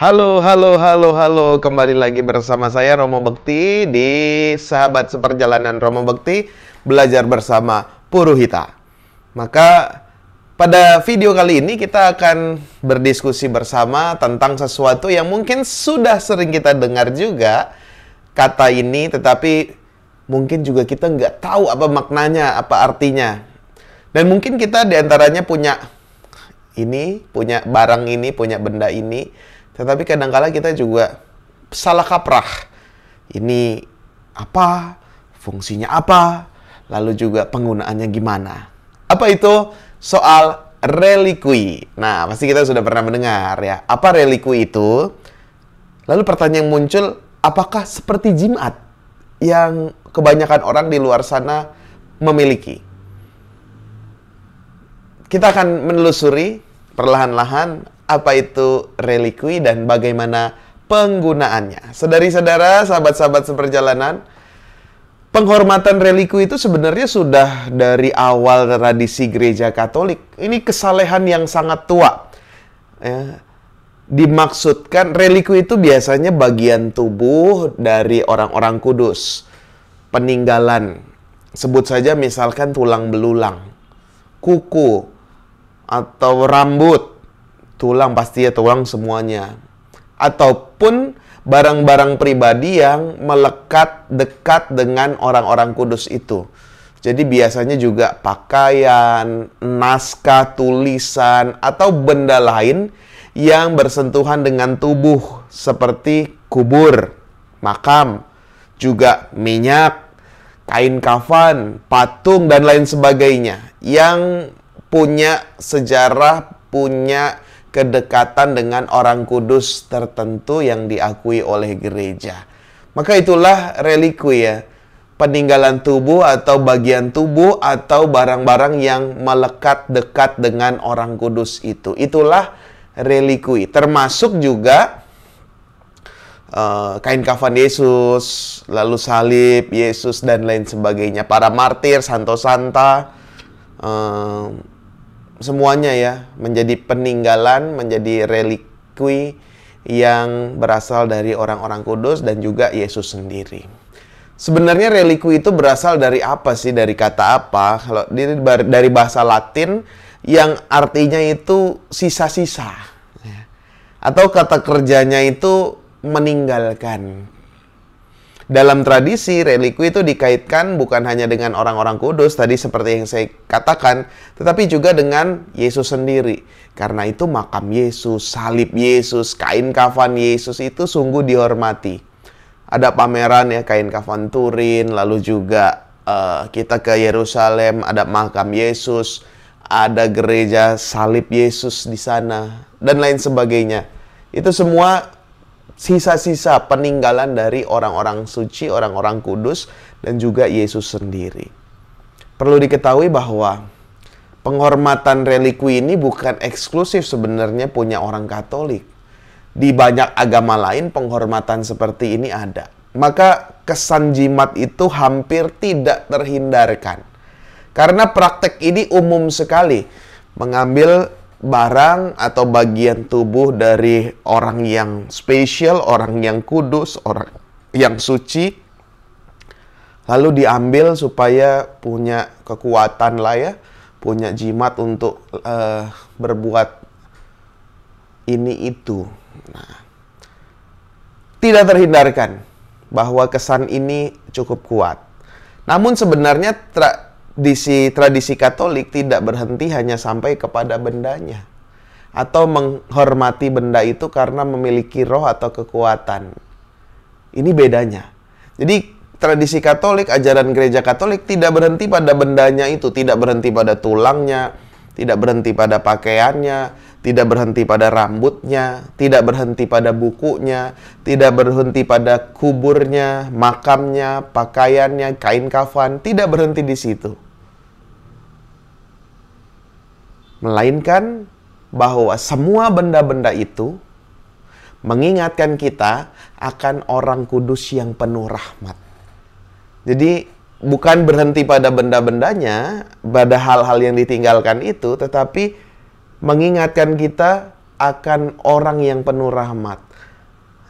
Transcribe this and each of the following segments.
Halo, halo, halo, halo. Kembali lagi bersama saya Romo Bekti di Sahabat Seperjalanan Romo Bekti Belajar Bersama Puruhita. Maka pada video kali ini kita akan berdiskusi bersama tentang sesuatu yang mungkin sudah sering kita dengar juga kata ini tetapi mungkin juga kita nggak tahu apa maknanya, apa artinya. Dan mungkin kita diantaranya punya ini, punya barang ini, punya benda ini, tetapi kadangkala kita juga salah kaprah. Ini apa? Fungsinya apa? Lalu juga penggunaannya gimana? Apa itu? Soal relikui. Nah, pasti kita sudah pernah mendengar ya. Apa relikui itu? Lalu pertanyaan yang muncul, apakah seperti jimat yang kebanyakan orang di luar sana memiliki? Kita akan menelusuri perlahan-lahan apa itu relikui dan bagaimana penggunaannya. Saudari-saudara, sahabat-sahabat seperjalanan, penghormatan relikui itu sebenarnya sudah dari awal tradisi gereja Katolik. Ini kesalehan yang sangat tua. Ya, dimaksudkan relikui itu biasanya bagian tubuh dari orang-orang kudus. Peninggalan. Sebut saja misalkan tulang belulang, kuku, atau rambut, tulang pasti ya tulang semuanya. Ataupun barang-barang pribadi yang melekat dekat dengan orang-orang kudus itu. Jadi biasanya juga pakaian, naskah tulisan, atau benda lain yang bersentuhan dengan tubuh seperti kubur, makam, juga minyak, kain kafan, patung, dan lain sebagainya yang punya sejarah, punya kedekatan dengan orang kudus tertentu yang diakui oleh gereja. Maka itulah relikui ya, peninggalan tubuh atau bagian tubuh atau barang-barang yang melekat dekat dengan orang kudus itu. Itulah relikui. Termasuk juga uh, kain kafan Yesus, lalu salib Yesus dan lain sebagainya. Para martir, santo-santa, eh, semuanya ya menjadi peninggalan, menjadi relikwi yang berasal dari orang-orang kudus dan juga Yesus sendiri. Sebenarnya relikwi itu berasal dari apa sih? Dari kata apa? Kalau dari bahasa Latin yang artinya itu sisa-sisa. Ya. Atau kata kerjanya itu meninggalkan dalam tradisi reliku itu dikaitkan bukan hanya dengan orang-orang kudus tadi seperti yang saya katakan, tetapi juga dengan Yesus sendiri. Karena itu makam Yesus, salib Yesus, kain kafan Yesus itu sungguh dihormati. Ada pameran ya kain kafan Turin, lalu juga uh, kita ke Yerusalem ada makam Yesus, ada gereja salib Yesus di sana dan lain sebagainya. Itu semua sisa-sisa peninggalan dari orang-orang suci, orang-orang kudus, dan juga Yesus sendiri. Perlu diketahui bahwa penghormatan relikwi ini bukan eksklusif sebenarnya punya orang Katolik. Di banyak agama lain penghormatan seperti ini ada. Maka kesan jimat itu hampir tidak terhindarkan. Karena praktek ini umum sekali mengambil barang atau bagian tubuh dari orang yang spesial, orang yang kudus, orang yang suci, lalu diambil supaya punya kekuatan lah ya, punya jimat untuk uh, berbuat ini itu. Nah, tidak terhindarkan bahwa kesan ini cukup kuat. Namun sebenarnya di tradisi Katolik tidak berhenti hanya sampai kepada bendanya atau menghormati benda itu karena memiliki roh atau kekuatan. Ini bedanya. Jadi tradisi Katolik, ajaran gereja Katolik tidak berhenti pada bendanya itu, tidak berhenti pada tulangnya, tidak berhenti pada pakaiannya, tidak berhenti pada rambutnya, tidak berhenti pada bukunya, tidak berhenti pada kuburnya, makamnya, pakaiannya, kain kafan, tidak berhenti di situ Melainkan bahwa semua benda-benda itu mengingatkan kita akan orang kudus yang penuh rahmat. Jadi bukan berhenti pada benda-bendanya, pada hal-hal yang ditinggalkan itu, tetapi mengingatkan kita akan orang yang penuh rahmat.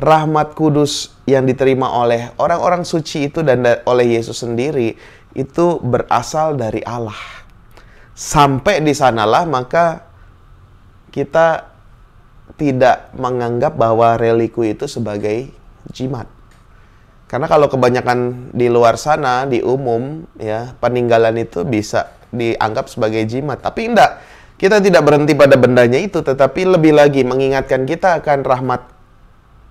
Rahmat kudus yang diterima oleh orang-orang suci itu dan oleh Yesus sendiri itu berasal dari Allah sampai di sanalah maka kita tidak menganggap bahwa reliku itu sebagai jimat. Karena kalau kebanyakan di luar sana di umum ya peninggalan itu bisa dianggap sebagai jimat, tapi enggak. Kita tidak berhenti pada bendanya itu tetapi lebih lagi mengingatkan kita akan rahmat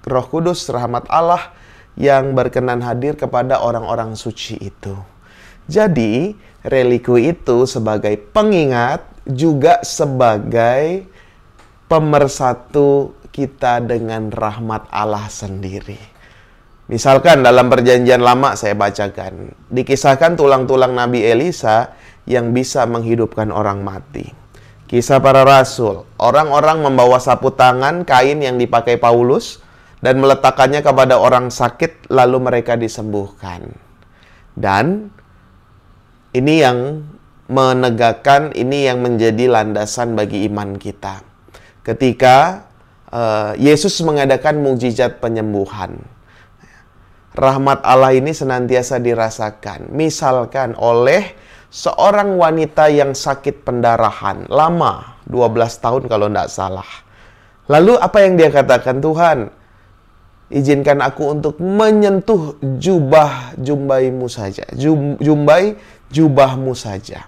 Roh Kudus, rahmat Allah yang berkenan hadir kepada orang-orang suci itu. Jadi, reliku itu sebagai pengingat juga sebagai pemersatu kita dengan rahmat Allah sendiri. Misalkan dalam perjanjian lama saya bacakan, dikisahkan tulang-tulang Nabi Elisa yang bisa menghidupkan orang mati. Kisah para rasul, orang-orang membawa sapu tangan kain yang dipakai Paulus dan meletakkannya kepada orang sakit lalu mereka disembuhkan. Dan ini yang menegakkan, ini yang menjadi landasan bagi iman kita. Ketika uh, Yesus mengadakan mukjizat penyembuhan, rahmat Allah ini senantiasa dirasakan. Misalkan oleh seorang wanita yang sakit pendarahan lama, 12 tahun kalau tidak salah. Lalu apa yang dia katakan Tuhan? Izinkan aku untuk menyentuh jubah jumbaimu saja. Jum, jumbai jubahmu saja.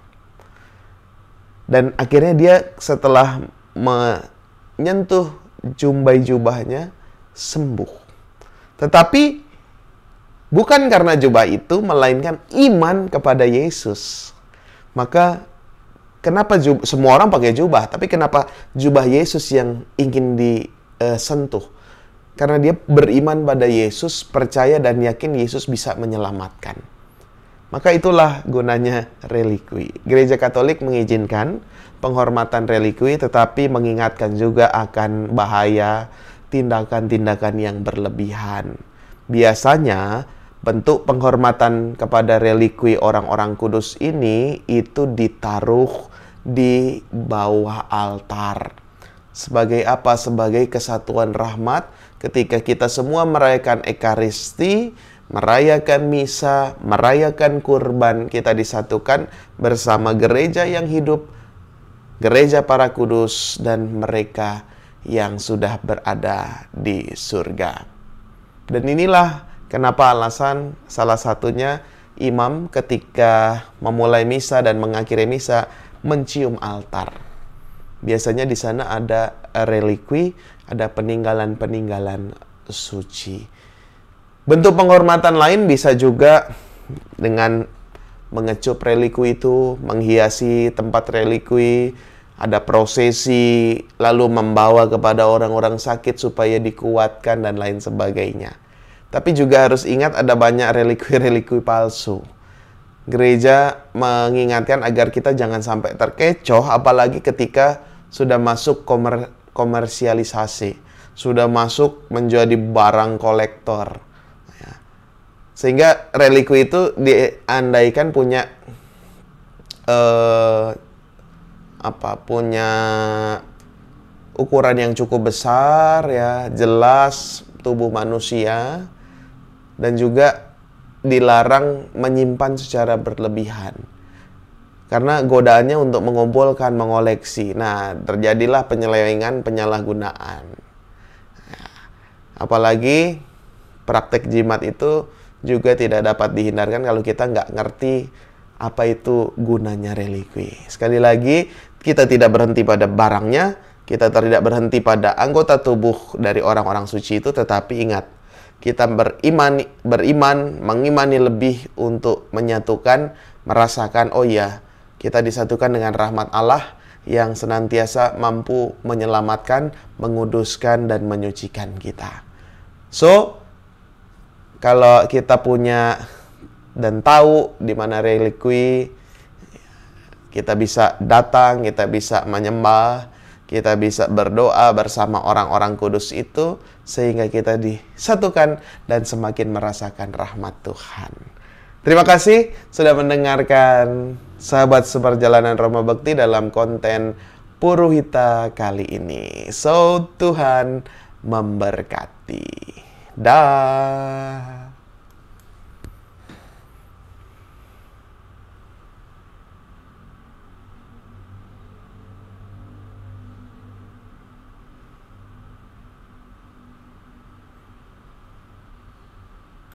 Dan akhirnya dia setelah menyentuh jumbai jubahnya, sembuh. Tetapi bukan karena jubah itu, melainkan iman kepada Yesus. Maka kenapa jubah, semua orang pakai jubah, tapi kenapa jubah Yesus yang ingin disentuh? Eh, karena dia beriman pada Yesus, percaya dan yakin Yesus bisa menyelamatkan. Maka itulah gunanya relikui. Gereja Katolik mengizinkan penghormatan relikui tetapi mengingatkan juga akan bahaya tindakan-tindakan yang berlebihan. Biasanya bentuk penghormatan kepada relikui orang-orang kudus ini itu ditaruh di bawah altar. Sebagai apa? Sebagai kesatuan rahmat ketika kita semua merayakan ekaristi merayakan misa, merayakan kurban, kita disatukan bersama gereja yang hidup, gereja para kudus, dan mereka yang sudah berada di surga. Dan inilah kenapa alasan salah satunya imam ketika memulai misa dan mengakhiri misa mencium altar. Biasanya di sana ada relikwi, ada peninggalan-peninggalan suci Bentuk penghormatan lain bisa juga dengan mengecup reliku itu, menghiasi tempat reliku, ada prosesi, lalu membawa kepada orang-orang sakit supaya dikuatkan dan lain sebagainya. Tapi juga harus ingat ada banyak reliku relikui palsu. Gereja mengingatkan agar kita jangan sampai terkecoh apalagi ketika sudah masuk komer komersialisasi, sudah masuk menjadi barang kolektor. Sehingga reliku itu diandaikan punya eh apa punya ukuran yang cukup besar ya, jelas tubuh manusia dan juga dilarang menyimpan secara berlebihan. Karena godaannya untuk mengumpulkan, mengoleksi. Nah, terjadilah penyelewengan, penyalahgunaan. Nah, apalagi praktek jimat itu juga tidak dapat dihindarkan kalau kita nggak ngerti apa itu gunanya reliqui. Sekali lagi, kita tidak berhenti pada barangnya, kita tidak berhenti pada anggota tubuh dari orang-orang suci itu, tetapi ingat, kita beriman, beriman, mengimani lebih untuk menyatukan, merasakan, oh iya, kita disatukan dengan rahmat Allah yang senantiasa mampu menyelamatkan, menguduskan, dan menyucikan kita. So, kalau kita punya dan tahu di mana relikui kita bisa datang, kita bisa menyembah, kita bisa berdoa bersama orang-orang kudus itu sehingga kita disatukan dan semakin merasakan rahmat Tuhan. Terima kasih sudah mendengarkan sahabat seperjalanan Roma Bekti dalam konten Puruhita kali ini. So, Tuhan memberkati. Dah.